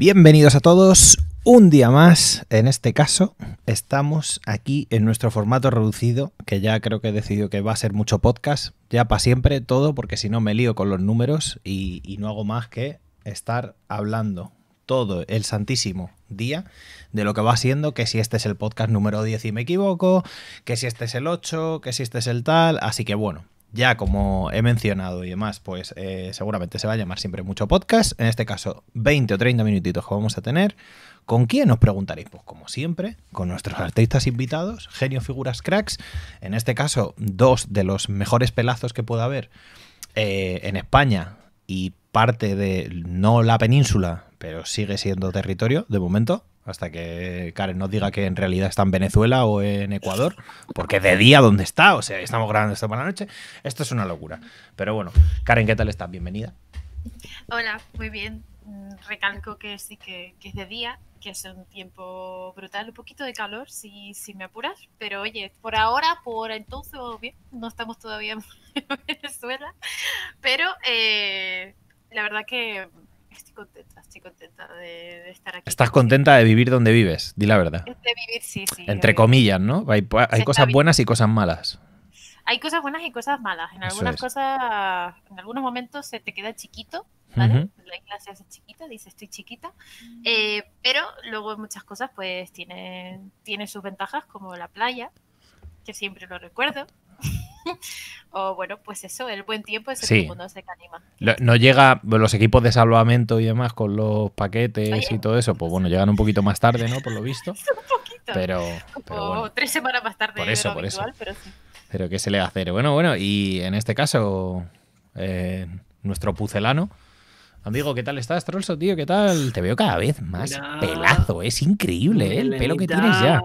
Bienvenidos a todos. Un día más, en este caso, estamos aquí en nuestro formato reducido, que ya creo que he decidido que va a ser mucho podcast, ya para siempre todo, porque si no me lío con los números y, no hago más que estar hablando todo el santísimo día de lo que va siendo, que si este es el podcast número 10 y me equivoco, que si este es el 8, que si este es el tal, así que bueno, ya como he mencionado y demás, pues eh, seguramente se va a llamar siempre mucho podcast. En este caso, 20 o 30 minutitos que vamos a tener. ¿Con quién os preguntaréis? Pues como siempre, con nuestros artistas invitados, genio figuras cracks. En este caso, dos de los mejores pelazos que pueda haber eh, en España y parte de, no la península, pero sigue siendo territorio de momento, hasta que Karen nos diga que en realidad está en Venezuela o en Ecuador, porque de día dónde está, o sea, estamos grabando esto por la noche, esto es una locura. Pero bueno, Karen, ¿qué tal estás? Bienvenida. Hola, muy bien. Recalco que sí, que, es de día, que es un tiempo brutal, un poquito de calor, si, me apuras, pero oye, por ahora, por entonces, bien, no estamos todavía en Venezuela, pero eh, la verdad que estoy contenta, estoy contenta de, estar aquí. Estás contenta de vivir donde vives, di la verdad. De vivir, sí, sí. Entre comillas, ¿no? Hay, pues, cosas buenas y cosas malas. Hay cosas buenas y cosas malas. En algunas cosas, en algunos momentos se te queda chiquito, ¿vale? La isla se hace chiquita, dice estoy chiquita. Eh, pero luego en muchas cosas, pues tiene, tiene sus ventajas, como la playa, que siempre lo recuerdo. o bueno, pues eso, el buen tiempo es el que se anima. No llega los equipos de salvamento y demás con los paquetes y todo eso, pues bueno, llegan un poquito más tarde, ¿no? Por lo visto. un poquito. Pero, tres semanas más tarde. Por eso, Pero, sí. qué se le va a hacer. Bueno, bueno, y en este caso, eh, nuestro pucelano. Amigo, ¿qué tal estás, Trolso, tío? ¿Qué tal? Te veo cada vez más pelazo, es increíble ¿eh? el pelo que tienes ya.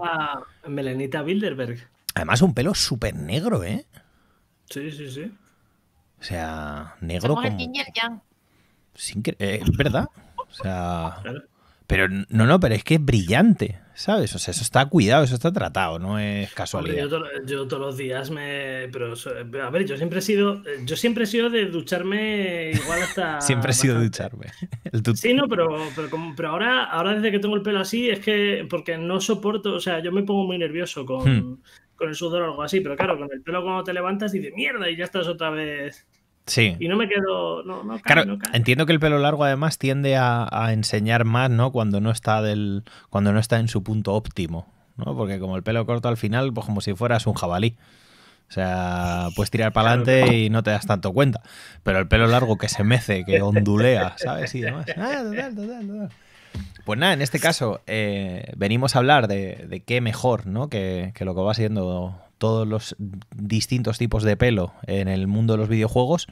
Melenita Bilderberg. Además, un pelo súper negro, ¿eh? Sí, sí, sí. O sea, negro como... Sin eh, es verdad. O sea... Pero no, no, pero es que es brillante, ¿sabes? O sea, eso está cuidado, eso está tratado, no es casualidad. yo, todos los días me... Pero, a ver, yo siempre he sido... Yo siempre he sido de ducharme igual hasta... siempre he sido de ducharme. Sí, no, pero, pero, ahora, ahora desde que tengo el pelo así es que... Porque no soporto, o sea, yo me pongo muy nervioso con... Hmm con el sudor o algo así, pero claro, con el pelo cuando te levantas dices, mierda, y ya estás otra vez. Sí. Y no me quedo. No, no claro, entiendo que el pelo largo además tiende a, enseñar más, ¿no? Cuando no está del. cuando no está en su punto óptimo, ¿no? Porque como el pelo corto al final, pues como si fueras un jabalí. O sea, puedes tirar para adelante y no te das tanto cuenta. Pero el pelo largo que se mece, que ondulea, ¿sabes? Y demás. Ah, total, total, total. Pues nada, en este caso eh, venimos a hablar de, qué mejor ¿no? Que, lo que va siendo todos los distintos tipos de pelo en el mundo de los videojuegos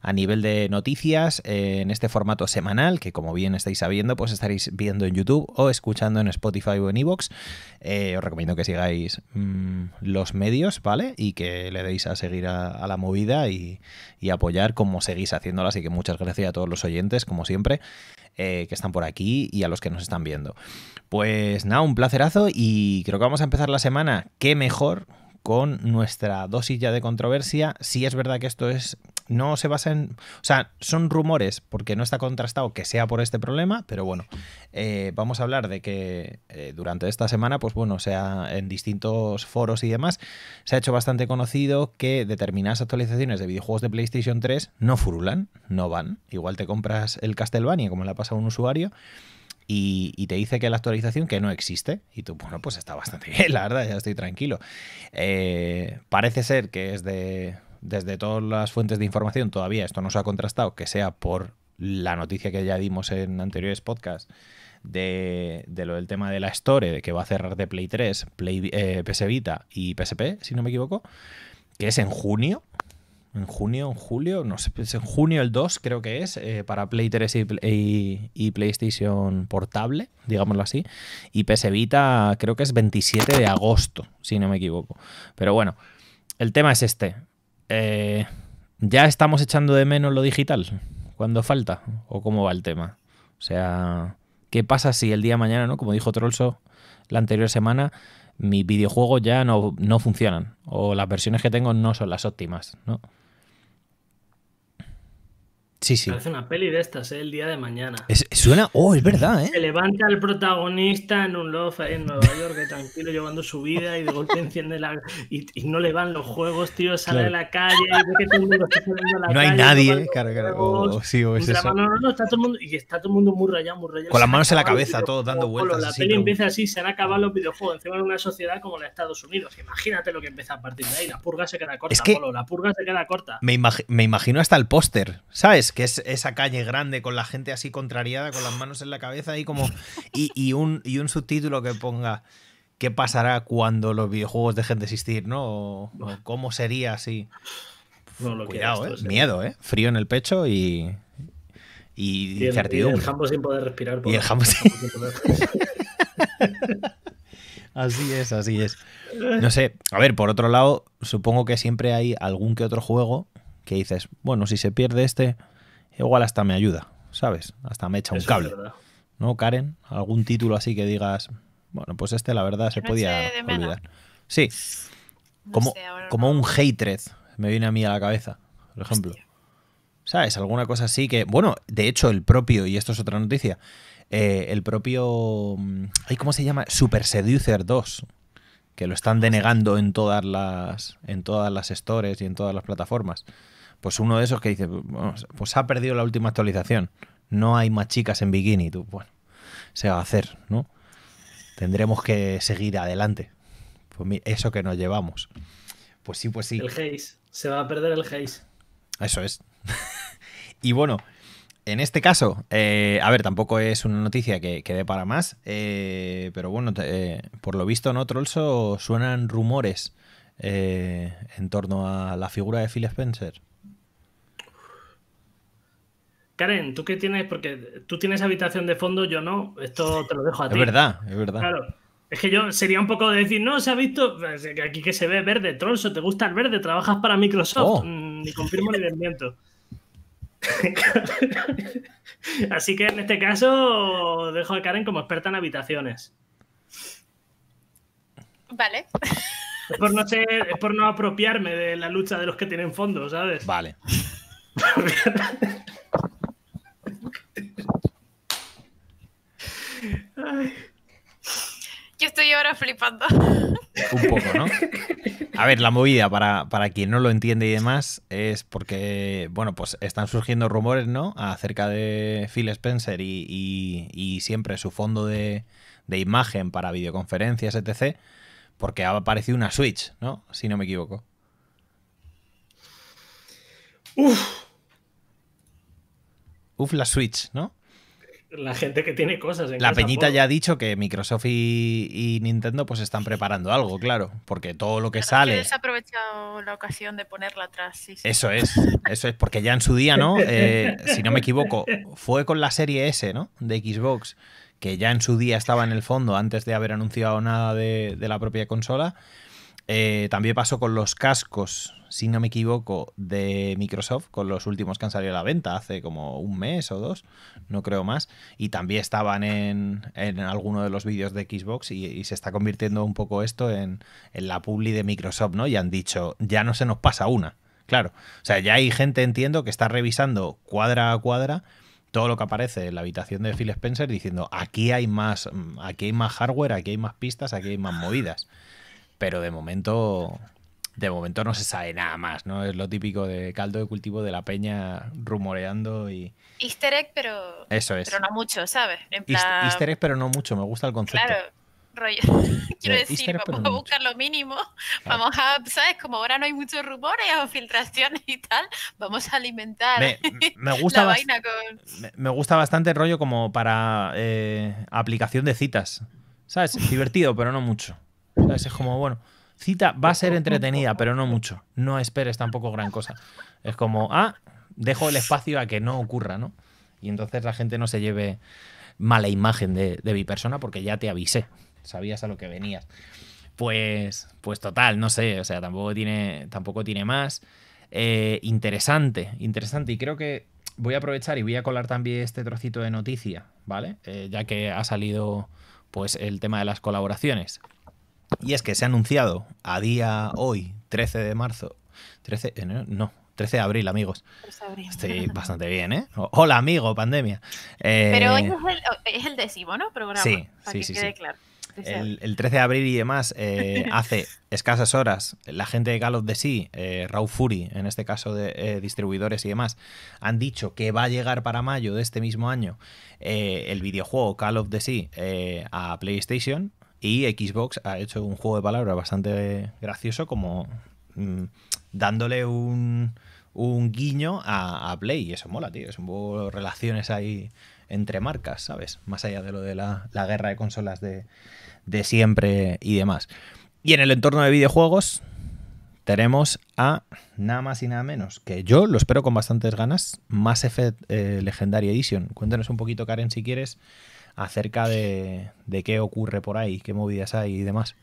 a nivel de noticias eh, en este formato semanal que como bien estáis sabiendo pues estaréis viendo en YouTube o escuchando en Spotify o en Evox. Eh, os recomiendo que sigáis mm, los medios, ¿vale? Y que le deis a seguir a, la movida y, y apoyar como seguís haciéndola. Así que muchas gracias a todos los oyentes como siempre. Eh, que están por aquí y a los que nos están viendo. Pues nada, un placerazo y creo que vamos a empezar la semana, qué mejor, con nuestra dosis ya de controversia. Si es verdad que esto es no se basa en. O sea, son rumores porque no está contrastado que sea por este problema, pero bueno, eh, vamos a hablar de que eh, durante esta semana, pues bueno, sea en distintos foros y demás, se ha hecho bastante conocido que determinadas actualizaciones de videojuegos de PlayStation 3 no furulan, no van. Igual te compras el Castlevania, como le ha pasado a un usuario. Y, te dice que la actualización que no existe. Y tú, bueno, pues está bastante bien, la verdad, ya estoy tranquilo. Eh, parece ser que es de, desde todas las fuentes de información, todavía esto no se ha contrastado, que sea por la noticia que ya dimos en anteriores podcasts de, lo del tema de la Store, de que va a cerrar de Play 3, Play, eh, PS Vita y PSP, si no me equivoco, que es en junio. En junio, en julio, no sé, es en junio el 2 creo que es, eh, para Play 3 y, PlayStation portable, digámoslo así. Y PS Vita creo que es 27 de agosto, si no me equivoco. Pero bueno, el tema es este. Eh, ¿ya estamos echando de menos lo digital? cuando falta? ¿O cómo va el tema? O sea, ¿qué pasa si el día de mañana, ¿no? como dijo Trollso la anterior semana, mis videojuegos ya no, no funcionan o las versiones que tengo no son las óptimas? ¿no? Sí, Parece una peli de estas, ¿eh? El día de mañana. suena, oh, es verdad, ¿eh? Se levanta el protagonista en un loft en Nueva York, tranquilo, llevando su vida y de golpe enciende la. Y, no le van los juegos, tío, sale de la calle y ve que todo el mundo está saliendo la no hay nadie, claro, claro. está y está todo el mundo muy rayado, muy rayado. Con las manos en la cabeza, todos dando vueltas. La peli empieza así, se han acabado ah. los videojuegos, encima de una sociedad como la Estados Unidos. Imagínate lo que empieza a partir de ahí. La purga se queda corta, es la purga se queda corta. Me, me imagino hasta el póster, ¿sabes? que es esa calle grande con la gente así contrariada, con las manos en la cabeza y como. Y, un, y un subtítulo que ponga. ¿Qué pasará cuando los videojuegos dejen de existir, no? O, cómo sería así. Cuidado, ¿eh? Miedo, ¿eh? Frío en el pecho y. Y, y Y el jambo sin poder respirar. Y Así es, así es. No sé, a ver, por otro lado, supongo que siempre hay algún que otro juego que dices, bueno, si se pierde este, igual hasta me ayuda, ¿sabes? Hasta me echa un cable. ¿No, Karen? ¿Algún título así que digas, bueno, pues este la verdad se podía olvidar? Sí. como, como un hatred me viene a mí a la cabeza, por ejemplo. ¿Sabes? Alguna cosa así que, bueno, de hecho el propio, y esto es otra noticia, eh, el propio, mm, ay, ¿cómo se llama? Super Seducer 2, que lo están ah, denegando en todas las, en todas las stores y en todas las plataformas. Pues uno de esos que dice, pues ha perdido la última actualización. No hay más chicas en bikini. Tú, bueno, se va a hacer, ¿no? Tendremos que seguir adelante. Pues eso que nos llevamos. Pues sí, pues sí. El Haze. Se va a perder el Haze. Eso es. y bueno, en este caso, eh, a ver, tampoco es una noticia que, dé para más, eh, pero bueno, eh, por lo visto, ¿no, Trolso? Suenan rumores eh, en torno a la figura de Phil Spencer? Karen, tú qué tienes, porque tú tienes habitación de fondo, yo no, esto te lo dejo a ti. Es verdad, es verdad. Claro. Es que yo sería un poco de decir, no, se ha visto aquí que se ve verde, Tronso, te gusta el verde, trabajas para Microsoft. Oh. Mm, ni confirmo ni desmiento. Así que en este caso dejo a Karen como experta en habitaciones. Vale. Es por no ser, es por no apropiarme de la lucha de los que tienen fondo, ¿sabes? Vale. Yo estoy ahora flipando. Un poco, ¿no? A ver, la movida, para, quien no lo entiende y demás, es porque, bueno, pues están surgiendo rumores, ¿no? Acerca de Phil Spencer y, siempre su fondo de, imagen para videoconferencias, etc. Porque ha aparecido una Switch, ¿no? Si no me equivoco. Uf. Uf, la Switch, ¿no? La gente que tiene cosas. En la peñita ya ha dicho que Microsoft y, Nintendo pues están preparando algo, claro. Porque todo lo que sale. sale. ha aprovechado la ocasión de ponerla atrás. Eso es, eso es. Porque ya en su día, ¿no? Eh, si no me equivoco, fue con la serie S, ¿no? De Xbox que ya en su día estaba en el fondo antes de haber anunciado nada de, la propia consola. Eh, también pasó con los cascos, si no me equivoco, de Microsoft, con los últimos que han salido a la venta hace como un mes o dos, no creo más. Y también estaban en, alguno de los vídeos de Xbox y, se está convirtiendo un poco esto en, en la publi de Microsoft, ¿no? Y han dicho, ya no se nos pasa una. Claro, o sea, ya hay gente, entiendo, que está revisando cuadra a cuadra todo lo que aparece en la habitación de Phil Spencer diciendo aquí hay más, mm, aquí hay más hardware, aquí hay más pistas, aquí hay más movidas. Pero de momento, de momento no se sabe nada más, ¿no? Es lo típico de caldo de cultivo de la peña rumoreando y. Easter egg, pero. Pero no mucho, ¿sabes? Easter egg, pero no mucho, me gusta el concepto. Quiero decir, vamos a buscar lo mínimo. Vamos a, ¿sabes? Como ahora no hay muchos rumores o filtraciones y tal, vamos a alimentar me, gusta la vaina con. Me, gusta bastante el rollo como para eh, aplicación de citas. ¿Sabes? Divertido, pero no mucho. Es como, bueno, cita va a ser entretenida, pero no mucho. No esperes tampoco gran cosa. Es como, ah, dejo el espacio a que no ocurra, ¿no? Y entonces la gente no se lleve mala imagen de mi persona porque ya te avisé sabías a lo que venías. Pues, pues total, no sé, o sea, tampoco tiene, tampoco tiene más. Eh, interesante, interesante. Y creo que voy a aprovechar y voy a colar también este trocito de noticia, ¿vale? Eh, ya que ha salido pues el tema de las colaboraciones. Y es que se ha anunciado a día hoy, 13 de marzo, 13, enero, eh, no, 13 de abril, amigos. Estoy bastante bien, ¿eh? Hola, amigo, pandemia. Pero hoy es el, es décimo, ¿no? Programa, sí, para sí, que sí, quede claro el, 13 de abril y demás, eh, hace escasas horas, la gente de Call of the eh, Raw Fury, en este caso de eh, distribuidores y demás, han dicho que va a llegar para mayo de este mismo año el videojuego Call of the Sea a PlayStation y Xbox ha hecho un juego de palabras bastante gracioso como mm, dándole un, guiño a, a Play y eso mola, tío. Son relaciones ahí entre marcas, ¿sabes? Más allá de lo de la, guerra de consolas de, siempre y demás. Y en el entorno de videojuegos tenemos a nada más y nada menos, que yo lo espero con bastantes ganas, Mass Effect eh, Legendary Edition. Cuéntanos un poquito, Karen, si quieres, acerca de, de qué ocurre por ahí, qué movidas hay y demás.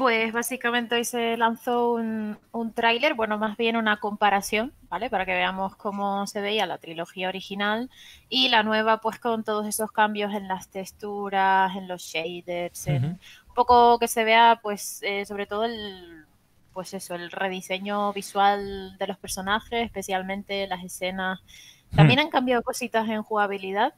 Pues básicamente hoy se lanzó un, un tráiler, bueno, más bien una comparación, ¿vale? Para que veamos cómo se veía la trilogía original y la nueva, pues con todos esos cambios en las texturas, en los shaders, un poco que se vea, pues, eh, sobre todo el, pues eso, el rediseño visual de los personajes, especialmente las escenas. También han cambiado cositas en jugabilidad,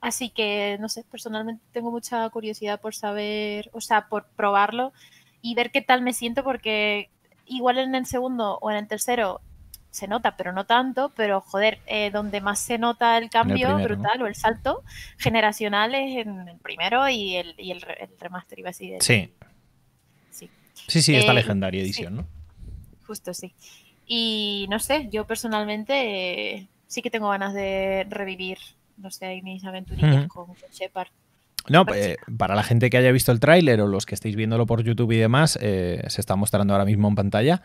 así que, no sé, personalmente tengo mucha curiosidad por saber, o sea, por probarlo y ver qué tal me siento porque igual en el segundo o en el tercero se nota, pero no tanto, pero joder, eh, donde más se nota el cambio brutal o el salto generacional es en el primero y el, y el, remaster, iba así. sí. sí. Sí, esta eh, legendaria edición, ¿no? Justo, sí. Y no sé, yo personalmente eh, sí que tengo ganas de revivir, no sé, mis aventurillas con, con Shepard. No, eh, para la gente que haya visto el tráiler o los que estéis viéndolo por YouTube y demás, eh, se está mostrando ahora mismo en pantalla.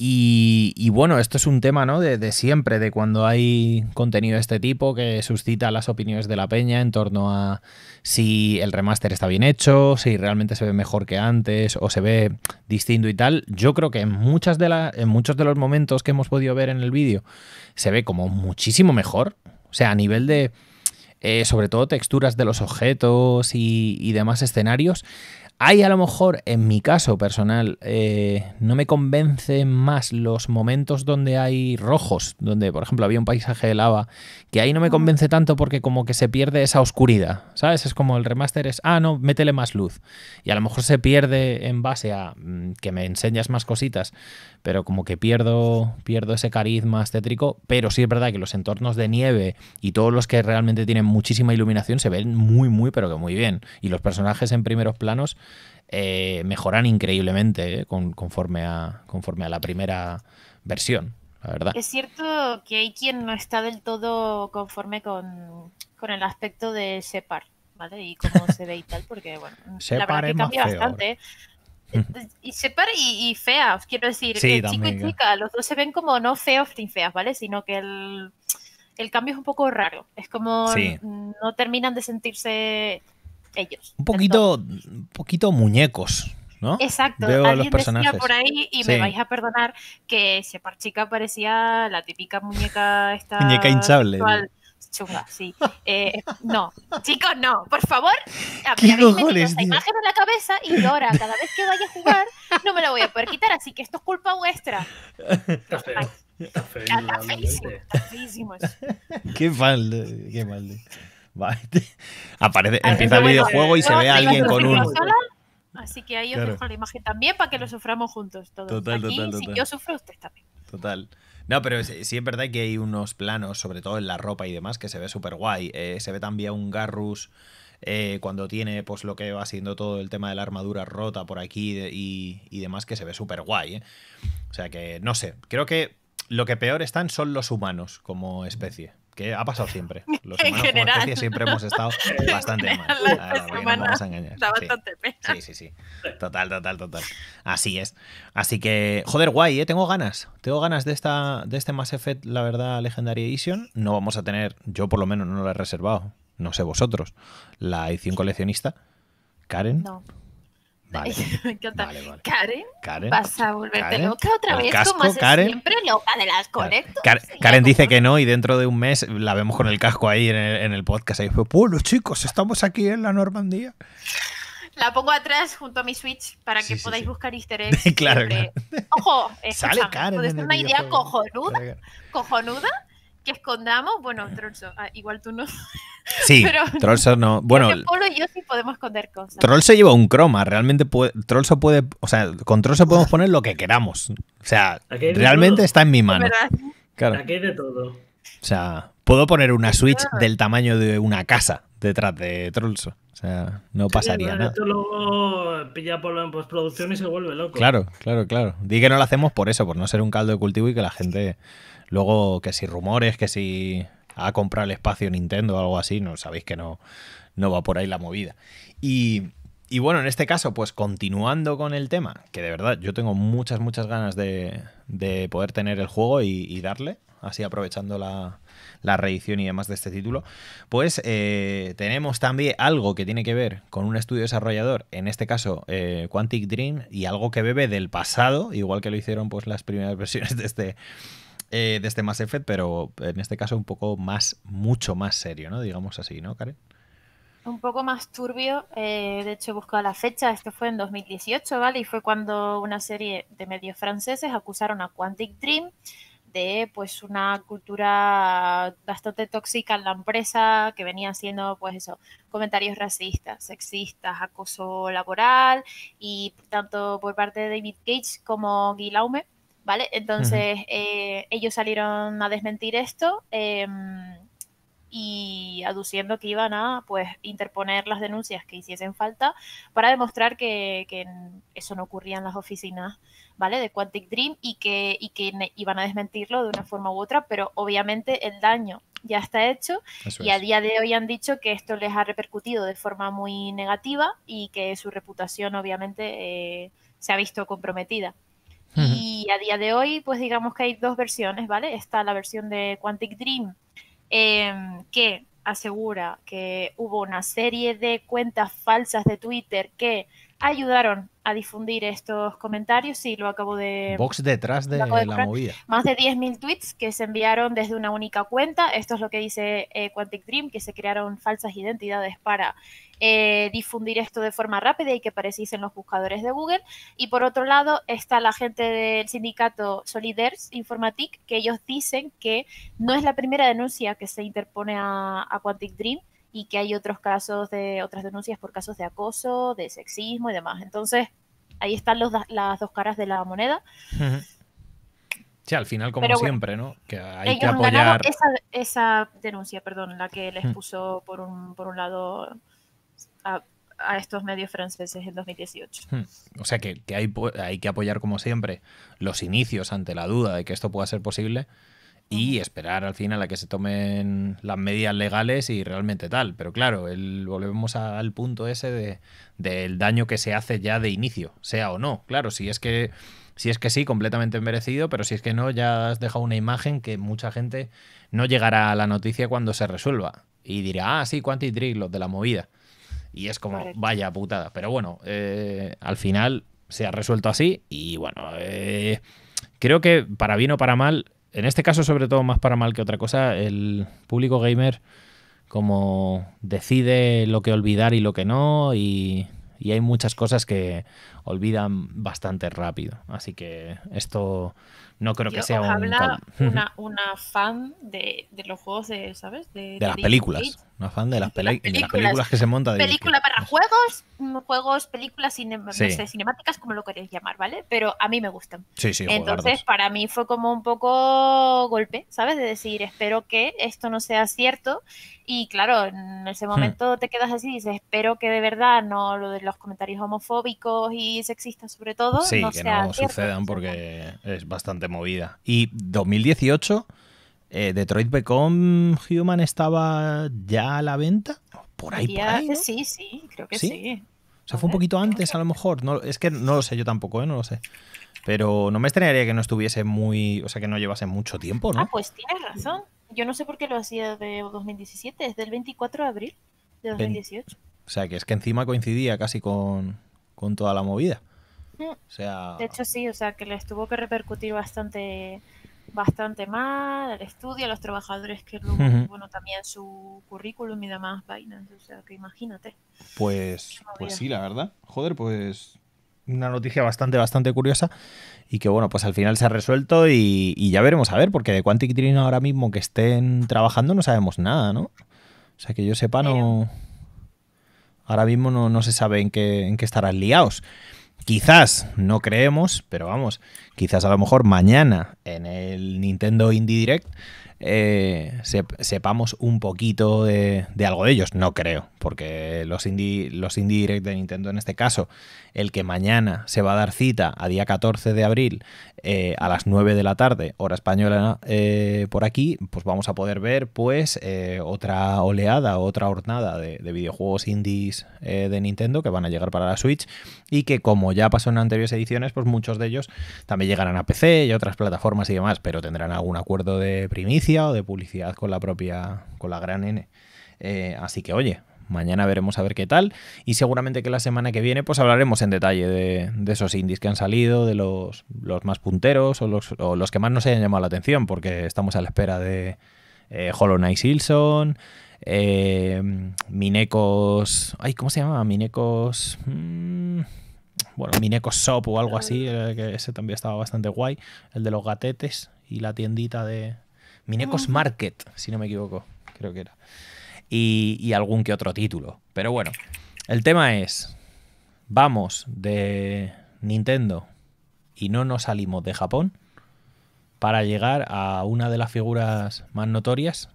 Y, bueno, esto es un tema ¿no? De, siempre, de cuando hay contenido de este tipo que suscita las opiniones de la peña en torno a si el remaster está bien hecho, si realmente se ve mejor que antes o se ve distinto y tal. Yo creo que en, muchas de las en muchos de los momentos que hemos podido ver en el vídeo se ve como muchísimo mejor. O sea, a nivel de eh, sobre todo texturas de los objetos y, demás escenarios. Hay a lo mejor, en mi caso personal, eh, no me convencen más los momentos donde hay rojos, donde por ejemplo había un paisaje de lava, que ahí no me convence tanto porque como que se pierde esa oscuridad, ¿sabes? Es como el remaster es, ah, no, métele más luz. Y a lo mejor se pierde en base a mm, que me enseñas más cositas, pero como que pierdo, pierdo ese carisma estétrico. pero sí es verdad que los entornos de nieve y todos los que realmente tienen muchísima iluminación se ven muy, muy, pero que muy bien. Y los personajes en primeros planos eh, mejoran increíblemente eh, conforme, a, conforme a la primera versión, la verdad. Es cierto que hay quien no está del todo conforme con, el aspecto de Separ, ¿vale? Y cómo se ve y tal, porque, bueno, la verdad cambia bastante y Shepard y, Fea, quiero decir, eh, chico y chica, los dos se ven como no feos ni feas, ¿vale? Sino que el, cambio es un poco raro. Es como no terminan de sentirse ellos. Un poquito, un poquito muñecos. ¿No? Exacto, Veo alguien los por ahí, y me vais a perdonar, que Shepard Chica parecía la típica muñeca esta... Muñeca hinchable chunga, sí. Eh, no, chicos, no, por favor, a mí me imagen en la cabeza y Dora, cada vez que vaya a jugar, no me la voy a poder quitar, así que esto es culpa vuestra. Qué mal, qué mal. Este, aparece, empieza el videojuego y se ve a alguien con un. así que ahí os dejo la imagen también para que lo suframos juntos todos. Total, Aquí, total, Si yo sufro, usted también. Total. No, pero sí, es verdad que hay unos planos, sobre todo en la ropa y demás, que se ve súper guay. Eh, se ve también un Garrus eh, cuando tiene pues lo que va siendo todo el tema de la armadura rota por aquí y, y, demás, que se ve súper guay. Eh. O sea que, no sé, creo que lo que peor están son los humanos como especie que ha pasado siempre. Los humanos Como siempre hemos estado bastante mal. no vamos a engañar. sí. Sí, sí, Total, total, total. Así es. Así que, joder, guay, ¿eh? tengo ganas. Tengo ganas de, esta, de este Mass Effect, la verdad, Legendary Edition. No vamos a tener, yo por lo menos no lo he reservado, no sé vosotros, la edición coleccionista. Karen. No. Vale, Karen, vas a volverte loca otra vez, como siempre loca de las Karen, dice que no, y dentro de un mes la vemos con el casco ahí en el, podcast. y dice, pueblo, chicos, estamos aquí en la Normandía. La pongo atrás junto a mi Switch para que podáis buscar easter claro, Ojo, es una idea cojonuda, cojonuda que escondamos, bueno, Trollso, ah, igual tú no. Sí, Trollso no. Bueno, Polo yo sí podemos esconder cosas. Trollso lleva un croma, realmente puede, Trollso puede, o sea, con Trollso podemos poner lo que queramos. O sea, realmente está en mi mano. Claro. de todo. O sea, puedo poner una Switch del tamaño de una casa detrás de Trollso. O sea, no pasaría nada. Esto luego pilla por en postproducción y se vuelve loco. Claro, claro, claro. Di que no lo hacemos por eso, por no ser un caldo de cultivo y que la gente luego, que si rumores, que si ha comprado el espacio Nintendo o algo así, no sabéis que no, no va por ahí la movida. Y, bueno, en este caso, pues continuando con el tema, que de verdad yo tengo muchas, muchas ganas de, poder tener el juego y darle así aprovechando la, reedición y demás de este título, pues eh, tenemos también algo que tiene que ver con un estudio desarrollador, en este caso eh, Quantic Dream, y algo que bebe del pasado, igual que lo hicieron pues las primeras versiones de este... Eh, de este Mass Effect, pero en este caso un poco más, mucho más serio, ¿no? Digamos así, ¿no, Karen? un poco más turbio. de hecho, he buscado la fecha. Esto fue en 2018, ¿vale? Y fue cuando una serie de medios franceses acusaron a Quantic Dream de pues una cultura bastante tóxica en la empresa que venía haciendo pues eso, comentarios racistas, sexistas, acoso laboral y tanto por parte de David Cage como Guillaume, ¿vale? Entonces eh, ellos salieron a desmentir esto. Eh, y aduciendo que iban a pues interponer las denuncias que hiciesen falta para demostrar que, eso no ocurría en las oficinas vale de Quantic Dream y que, y iban a desmentirlo de una forma u otra pero obviamente el daño ya está hecho y a día de hoy han dicho que esto les ha repercutido de forma muy negativa y que su reputación obviamente eh, se ha visto comprometida y a día de hoy, pues digamos que hay dos versiones, ¿vale? Está la versión de Quantic Dream, eh, que asegura que hubo una serie de cuentas falsas de Twitter que ayudaron a difundir estos comentarios. Sí, lo acabo de. Box detrás de, la movida. Más de 10.000 tweets que se enviaron desde una única cuenta. Esto es lo que dice eh, Quantic Dream, que se crearon falsas identidades para eh, difundir esto de forma rápida y que apareciese en los buscadores de Google. Y por otro lado está la gente del sindicato Soliders Informatic, que ellos dicen que no es la primera denuncia que se interpone a, a Quantic Dream y que hay otros casos de otras denuncias por casos de acoso, de sexismo y demás. Entonces, ahí están las dos caras de la moneda. Sí, al final, como siempre, ¿no? Que hay que apoyar. Esa, denuncia, perdón, la que les puso por un, por un lado a, estos medios franceses en 2018. O sea que, que hay, hay que apoyar, como siempre, los inicios ante la duda de que esto pueda ser posible y esperar al final a que se tomen las medidas legales y realmente tal. Pero claro, volvemos al punto ese de, del daño que se hace ya de inicio, sea o no. Claro, si es que si es que sí, completamente merecido, pero si es que no, ya has dejado una imagen que mucha gente no llegará a la noticia cuando se resuelva y dirá, ah, sí, Quantic de la movida. Y es como, vaya putada. Pero bueno, eh, al final se ha resuelto así y bueno, eh, creo que para bien o para mal en este caso, sobre todo, más para mal que otra cosa, el público gamer como decide lo que olvidar y lo que no, y, hay muchas cosas que olvidan bastante rápido. Así que esto no creo que sea un... Habla una, fan de, los juegos de, ¿sabes? de las películas. Una fan de las, películas que se monta de Película para juegos, mm, juegos, películas cinemáticas, como lo queréis llamar, ¿vale? Pero a mí me gustan. Sí, sí, Entonces, para mí fue como un poco golpe, ¿sabes? De decir, espero que esto no sea cierto. Y claro, en ese hmm. momento te quedas así y dices, espero que de verdad no lo de los comentarios homofóbicos y sexistas sobre todo. Sí, que no sucedan porque es bastante movida. Y 2018 eh, ¿Detroit Become Human estaba ya a la venta? Por ahí, por ahí Sí, sí, creo que sí. O sea, fue un poquito antes, a lo mejor. No, es que no lo sé yo tampoco, ¿eh? No lo sé. Pero no me extrañaría que no estuviese muy. O sea, que no llevase mucho tiempo, ¿no? Ah, pues tienes razón. Yo no sé por qué lo hacía de 2017. Es del 24 de abril de 2018. O sea, que es que encima coincidía casi con, con toda la movida. Mm. O sea... De hecho, sí, o sea, que les tuvo que repercutir bastante bastante mal, al estudio, a los trabajadores que luego, bueno, también su currículum y demás vainas, o sea, que imagínate. Pues, pues sí, la verdad. Joder, pues una noticia bastante, bastante curiosa y que bueno, pues al final se ha resuelto y, ya veremos a ver, porque de Quantic Dream ahora mismo que estén trabajando no sabemos nada, ¿no? O sea, que yo sepa no... Ahora mismo no, no se sabe en qué, en qué estarán liados quizás, no creemos, pero vamos, quizás a lo mejor mañana en el Nintendo Indie Direct eh, sepamos un poquito de, algo de ellos. No creo, porque los indie, los indie Direct de Nintendo en este caso, el que mañana se va a dar cita a día 14 de abril eh, a las 9 de la tarde, hora española eh, por aquí, pues vamos a poder ver pues otra oleada, otra hornada de videojuegos indies de Nintendo que van a llegar para la Switch y que como ya pasó en anteriores ediciones, pues muchos de ellos también llegarán a PC y otras plataformas y demás, pero tendrán algún acuerdo de primicia o de publicidad con la propia, con la gran N. Eh, así que oye, mañana veremos a ver qué tal y seguramente que la semana que viene pues hablaremos en detalle de, esos indies que han salido, de los, más punteros o los, los, que más nos hayan llamado la atención porque estamos a la espera de eh, Hollow Knight Silson, eh, Minecos... Ay, ¿cómo se llama? Minecos... Mm, bueno, Minecos Shop o algo así, que ese también estaba bastante guay, el de los gatetes y la tiendita de, Minecos Market, si no me equivoco, creo que era. Y, algún que otro título. Pero bueno, el tema es, vamos de Nintendo y no nos salimos de Japón para llegar a una de las figuras más notorias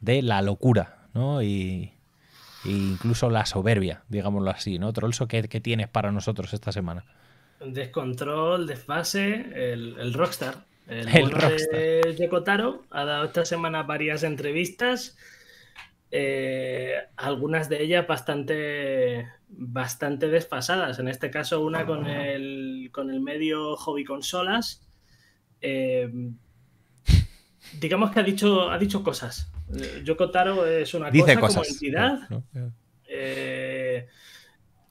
de la locura, ¿no? Y, incluso la soberbia, digámoslo así, ¿no? Trolso, ¿qué, tienes para nosotros esta semana? Descontrol, desfase, el Rockstar. El, el De Yokotaro ha dado esta semana varias entrevistas, eh, algunas de ellas bastante, bastante desfasadas. En este caso, una ah. con el, con el medio Hobby Consolas. Eh, digamos que ha dicho, ha dicho cosas. Eh, Yokotaro es una cosa como entidad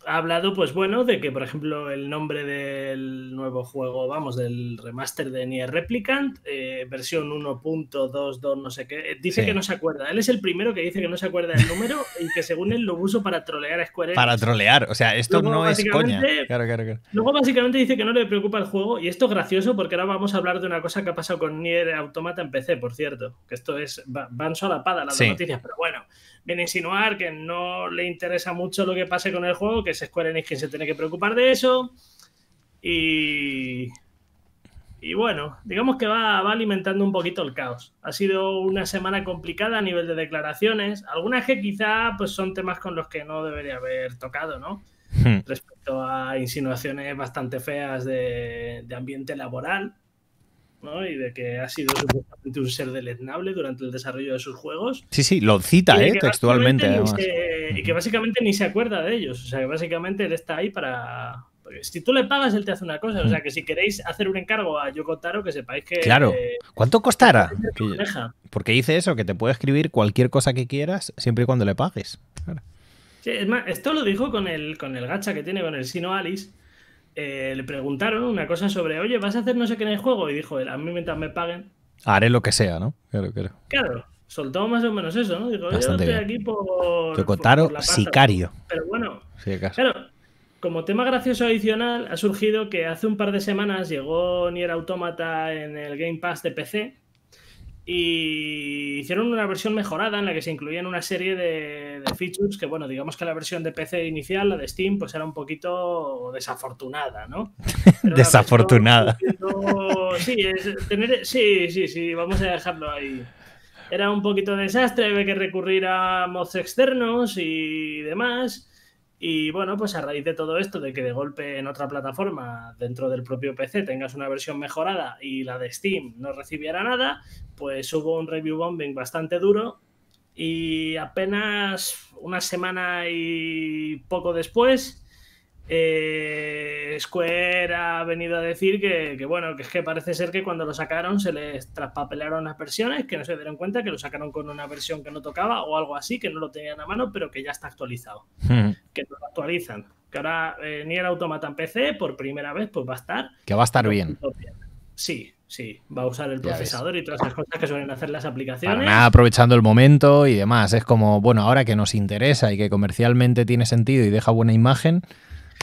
ha hablado, pues bueno, de que, por ejemplo, el nombre del nuevo juego, vamos, del remaster de Nier Replicant, eh, versión 1.22, no sé qué, eh, dice que no se acuerda. Él es el primero que dice que no se acuerda del número y que según él lo uso para trolear a Square Para trolear, o sea, esto no es coña. Claro, claro, claro. Luego básicamente dice que no le preocupa el juego y esto es gracioso porque ahora vamos a hablar de una cosa que ha pasado con Nier Automata en PC, por cierto, que esto es, van solapadas las noticias, pero bueno, viene a insinuar que no le interesa mucho lo que pase con el juego, que es Square Enix quien se tiene que preocupar de eso. Y, bueno, digamos que va, alimentando un poquito el caos. Ha sido una semana complicada a nivel de declaraciones, algunas que quizá pues, son temas con los que no debería haber tocado, ¿no? Hmm. Respecto a insinuaciones bastante feas de ambiente laboral, y de que ha sido supuestamente un ser deleznable durante el desarrollo de sus juegos. Sí, sí, lo cita, ¿eh? Textualmente. y que básicamente ni se acuerda de ellos. O sea, que básicamente él está ahí para. si tú le pagas, él te hace una cosa. O sea, que si queréis hacer un encargo a Taro que sepáis que. Claro. Eh, ¿Cuánto costará? Porque dice eso, que te puede escribir cualquier cosa que quieras siempre y cuando le pagues. Sí, es más, esto lo dijo con el, con el gacha que tiene con el Sino Alice eh, le preguntaron una cosa sobre, oye, ¿vas a hacer no sé qué en el juego? Y dijo a mí mientras me paguen. Haré lo que sea, ¿no? Claro, claro. Claro, soltó más o menos eso, ¿no? Dijo, yo estoy aquí por. sicario. Pero bueno, claro, como tema gracioso adicional, ha surgido que hace un par de semanas llegó Nier Automata en el Game Pass de PC y hicieron una versión mejorada en la que se incluían una serie de, features que, bueno, digamos que la versión de PC inicial, la de Steam, pues era un poquito desafortunada, ¿no? desafortunada. Sí, sí, sí, sí, vamos a dejarlo ahí. Era un poquito desastre, había que recurrir a mods externos y demás. Y bueno, pues a raíz de todo esto, de que de golpe en otra plataforma, dentro del propio PC, tengas una versión mejorada y la de Steam no recibiera nada, pues hubo un review bombing bastante duro. Y apenas una semana y poco después, eh, Square ha venido a decir que, bueno, que es que parece ser que cuando lo sacaron se les traspapelaron las versiones, que no se dieron cuenta, que lo sacaron con una versión que no tocaba o algo así, que no lo tenían a mano, pero que ya está actualizado. Hmm. Que lo actualizan. Que ahora eh, ni el Automata en PC por primera vez, pues va a estar. Que va a estar bien. Sí, Sí, va a usar el procesador y todas esas cosas que suelen hacer las aplicaciones. aprovechando el momento y demás. Es como, bueno, ahora que nos interesa y que comercialmente tiene sentido y deja buena imagen,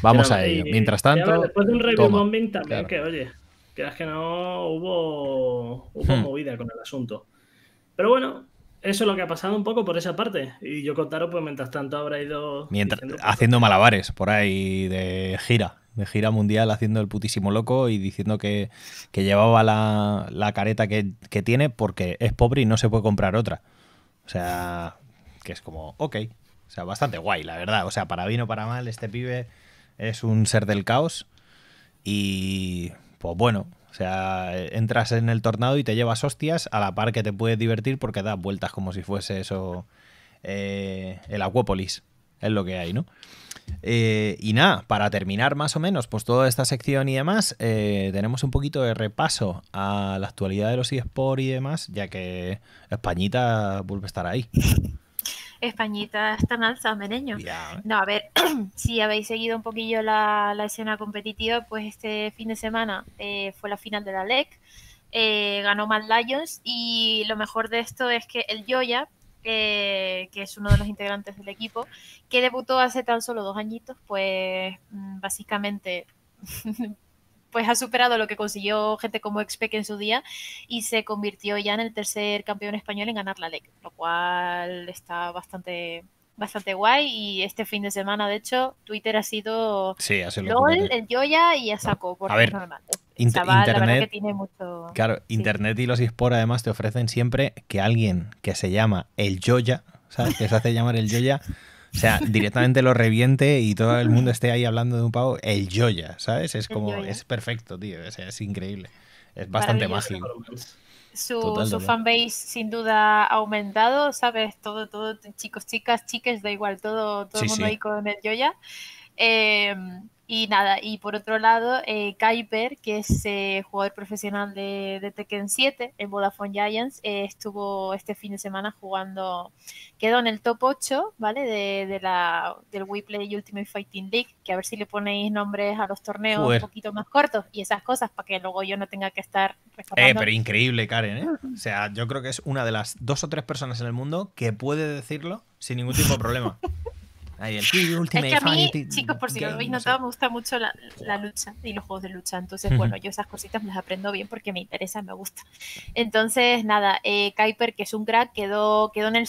Vamos a ello. Eh, mientras tanto. después de un review también, que oye, Que es que no hubo, hubo hmm. movida con el asunto. Pero bueno, eso es lo que ha pasado un poco por esa parte. Y yo contaros, pues mientras tanto habrá ido. haciendo malabares por ahí de gira, de gira mundial, haciendo el putísimo loco y diciendo que, llevaba la, careta que, que, tiene porque es pobre y no se puede comprar otra. O sea, que es como, ok. O sea, bastante guay, la verdad. O sea, para bien o para mal, este pibe es un ser del caos y pues bueno, o sea, entras en el tornado y te llevas hostias a la par que te puedes divertir porque das vueltas como si fuese eso eh, el Acuópolis, es lo que hay, ¿no? Eh, y nada, para terminar más o menos, pues toda esta sección y demás, eh, tenemos un poquito de repaso a la actualidad de los eSports y demás, ya que Españita vuelve a estar ahí. Españita tan alza, meneño. No, a ver, si habéis seguido un poquillo la, escena competitiva, pues este fin de semana eh, fue la final de la LEC, eh, ganó Mad Lions y lo mejor de esto es que el Joya, que es uno de los integrantes del equipo, que debutó hace tan solo dos añitos, pues mm, básicamente pues ha superado lo que consiguió gente como expect en su día y se convirtió ya en el tercer campeón español en ganar la LEC, lo cual está bastante bastante guay y este fin de semana de hecho Twitter ha sido, LOL, el Joya y a saco por a ver, internet, tiene Claro, internet y los eSports además te ofrecen siempre que alguien que se llama el Yoya, sea Que se hace llamar el Yoya O sea, directamente lo reviente y todo el mundo esté ahí hablando de un pavo, el Joya, ¿sabes? Es como, es perfecto, tío, o sea, es increíble. Es bastante mágico. Su, su fanbase sin duda ha aumentado, ¿sabes? Todo, todo, chicos, chicas, chiques, da igual, todo, todo el mundo ahí con el Joya. Eh, y nada, y por otro lado, eh, que es eh, jugador profesional de, Tekken 7 en Vodafone Giants, eh, estuvo este fin de semana jugando, quedó en el top 8, ¿vale? De, de la, del WePlay Ultimate Fighting League, que a ver si le ponéis nombres a los torneos un poquito más cortos y esas cosas para que luego yo no tenga que estar... Eh, pero increíble, Karen, ¿eh? O sea, yo creo que es una de las dos o tres personas en el mundo que puede decirlo sin ningún tipo de problema. es que a mí, chicos, por si lo habéis notado, me gusta mucho la, lucha y los juegos de lucha. Entonces, bueno, yo esas cositas las aprendo bien porque me interesan, me gusta. Entonces, nada, eh, Kuiper, que es un crack, quedó, quedó en el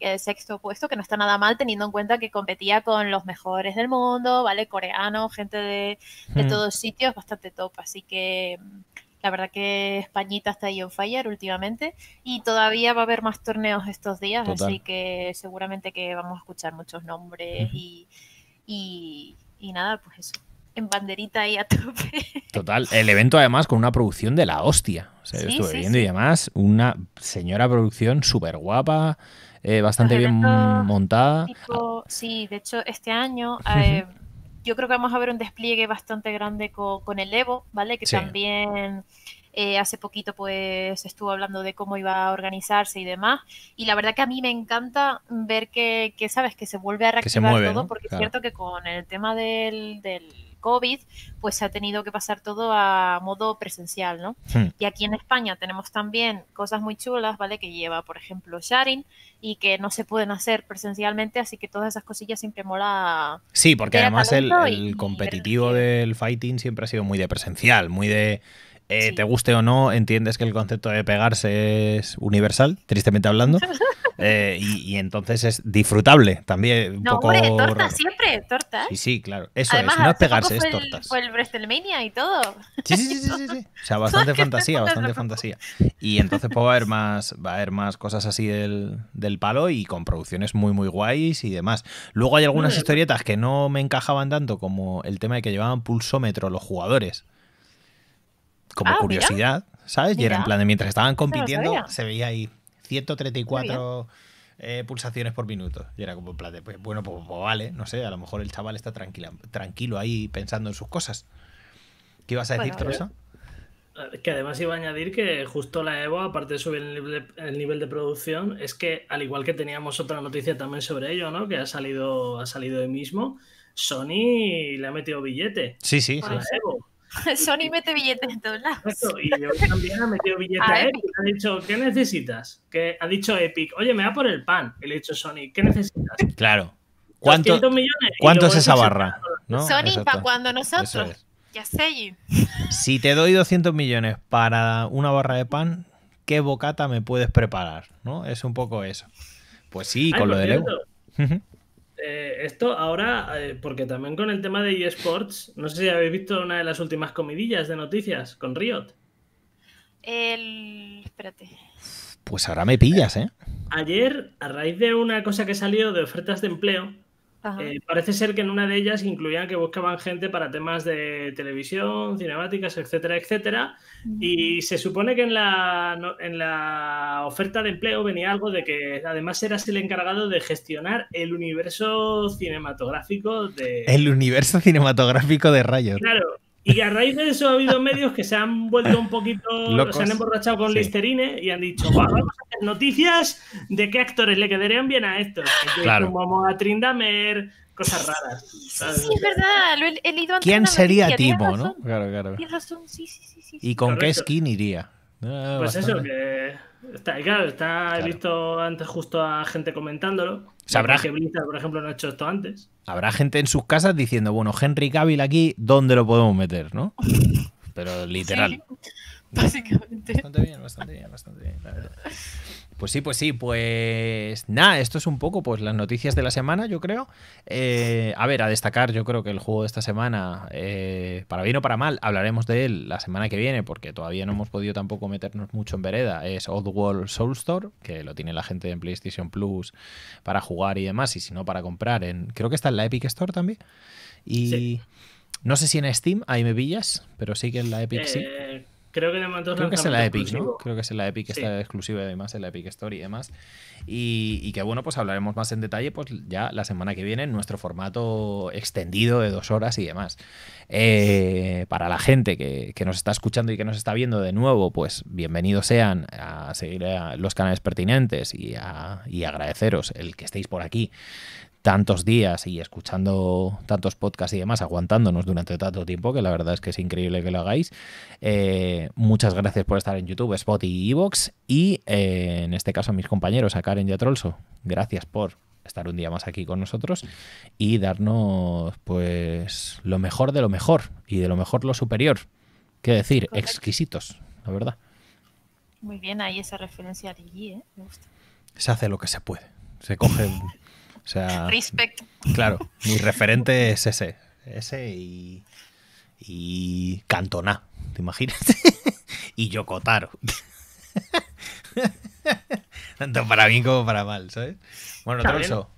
eh, sexto puesto, que no está nada mal, teniendo en cuenta que competía con los mejores del mundo, ¿vale? Coreanos, gente de, todos sitios, bastante top. Así que mm, la verdad que Españita está ahí en fire últimamente y todavía va a haber más torneos estos días, así que seguramente que vamos a escuchar muchos nombres y, nada, pues eso en banderita ahí a tope. Total, el evento además con una producción de la hostia. estuve viendo y además una señora producción súper guapa, eh, bastante bien montada. sí, de hecho este año yo creo que vamos a ver un despliegue bastante grande con, el Evo, ¿vale? Que también eh, hace poquito pues estuvo hablando de cómo iba a organizarse y demás. Y la verdad que a mí me encanta ver que, sabes, que se vuelve a reactivar todo, porque es cierto que con el tema del COVID, pues se ha tenido que pasar todo a modo presencial, ¿no? Hmm. Y aquí en España tenemos también cosas muy chulas, ¿vale? Que lleva, por ejemplo, sharing y que no se pueden hacer presencialmente, así que todas esas cosillas siempre mola. Sí, porque además el, competitivo del fighting siempre ha sido muy de presencial, muy de eh, te guste o no, entiendes que el concepto de pegarse es universal, tristemente hablando. Eh, y, entonces es disfrutable también. hombre, tortas siempre, tortas. Sí, sí, claro. Eso es, no es pegarse, es tortas. El, el WrestleMania y todo. Sí, sí, sí, sí. sí. O sea, bastante fantasía, bastante fantasía. Y entonces pues, va, a haber más, va a haber más cosas así del, del palo y con producciones muy, muy guays y demás. Luego hay algunas mm. historietas que no me encajaban tanto, como el tema de que llevaban pulsómetro los jugadores como ah, curiosidad, ¿sabes? Y era en plan de mientras estaban compitiendo, se veía ahí 134 eh, pulsaciones por minuto. Y era como en plan de, pues, bueno, pues, pues, vale, no sé, a lo mejor el chaval está tranquila, tranquilo ahí pensando en sus cosas. ¿Qué ibas a decir, Trosa? Eh, que además iba a añadir que justo la Evo, aparte de subir el nivel, de producción, es que al igual que teníamos otra noticia también sobre ello, ¿no? Que ha salido, ha salido hoy mismo, Sony le ha metido billete. Sí, sí, a sí. La Evo. Sony mete billetes en todos lados. y yo también ha metido billetes ah, a, Epic. le Ha dicho, ¿qué necesitas? Que ha dicho Epic, oye, me da por el pan. Y le ha dicho Sony, ¿qué necesitas? Claro. ¿Cuánto, ¿cuánto es esa barra? Sony, ¿para cuando nosotros? Ya sé. Si te doy 200 millones para una barra de pan, ¿qué bocata me puedes preparar? ¿No? Es un poco eso. Pues sí, con lo de Lego. Eh, esto ahora, eh, porque también con el tema de eSports, no sé si habéis visto una de las últimas comidillas de noticias con Riot. El. Espérate. Pues ahora me pillas, ¿eh? Ayer, a raíz de una cosa que salió de ofertas de empleo, eh, parece ser que en una de ellas incluían que buscaban gente para temas de televisión, cinemáticas, etcétera, etcétera. Y se supone que en la, en la oferta de empleo venía algo de que además eras el encargado de gestionar el universo cinematográfico de... El universo cinematográfico de Rayo. Claro, y a raíz de eso ha habido medios que se han vuelto un poquito, se han emborrachado con Listerine y han dicho, vamos a hacer noticias de qué actores le quedarían bien a esto Claro. Como a Trindamer, cosas raras. Sí, es verdad, lo he, antes. ¿Quién sería tipo no? Claro, claro. sí, sí, sí. ¿Y con qué skin iría? Ah, pues eso, que. Está, claro, está, he visto antes justo a gente comentándolo. ¿Sabrá que por ejemplo, no hecho esto antes? Habrá gente en sus casas diciendo, bueno, Henry Cavill aquí, ¿dónde lo podemos meter, no? Pero literal. básicamente. Bastante bien, bastante bien, bastante bien, Pues sí, pues sí, pues nada, esto es un poco pues las noticias de la semana, yo creo. Eh, a ver, a destacar, yo creo que el juego de esta semana, eh, para bien o para mal, hablaremos de él la semana que viene, porque todavía no hemos podido tampoco meternos mucho en vereda. Es Oddworld Store que lo tiene la gente en PlayStation Plus para jugar y demás, y si no, para comprar en. Creo que está en la Epic Store también. Y. No sé si en Steam, hay me pero sí que en la Epic sí. Eh, Creo que es la Epic, Creo que es la Epic, está exclusiva además, en la Epic Story y demás. Y, que bueno, pues hablaremos más en detalle pues ya la semana que viene en nuestro formato extendido de dos horas y demás. Eh, para la gente que, nos está escuchando y que nos está viendo de nuevo, pues bienvenidos sean a seguir los canales pertinentes y, a, y agradeceros el que estéis por aquí tantos días y escuchando tantos podcasts y demás, aguantándonos durante tanto tiempo, que la verdad es que es increíble que lo hagáis. Eh, muchas gracias por estar en YouTube, Spot y Evox. Y eh, en este caso a mis compañeros, a Karen y a Trolso. Gracias por estar un día más aquí con nosotros y darnos pues lo mejor de lo mejor y de lo mejor lo superior. Qué decir, exquisitos, la verdad. Muy bien, ahí esa referencia a allí ¿eh? Me gusta. Se hace lo que se puede. Se coge... O Respect. Claro, mi referente es ese. Ese y. Y. Cantona, ¿te imaginas? y Yokotaro. Tanto para bien como para mal, ¿sabes? Bueno, Tronso,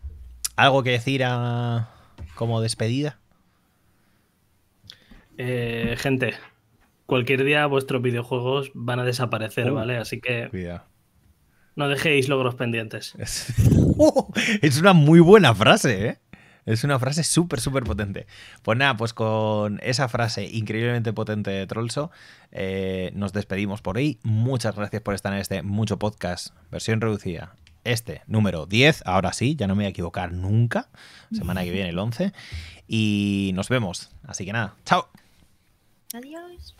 ¿algo que decir a... como despedida? Eh, gente, cualquier día vuestros videojuegos van a desaparecer, ¿vale? Así que. No dejéis logros pendientes. ¡Oh! Es, una muy buena frase, ¿eh? Es una frase súper, súper potente. Pues nada, pues con esa frase increíblemente potente de Trollso, eh, nos despedimos por ahí Muchas gracias por estar en este mucho podcast, versión reducida. Este, número 10, ahora sí, ya no me voy a equivocar nunca. Semana que viene, el 11. Y nos vemos. Así que nada, chao. Adiós.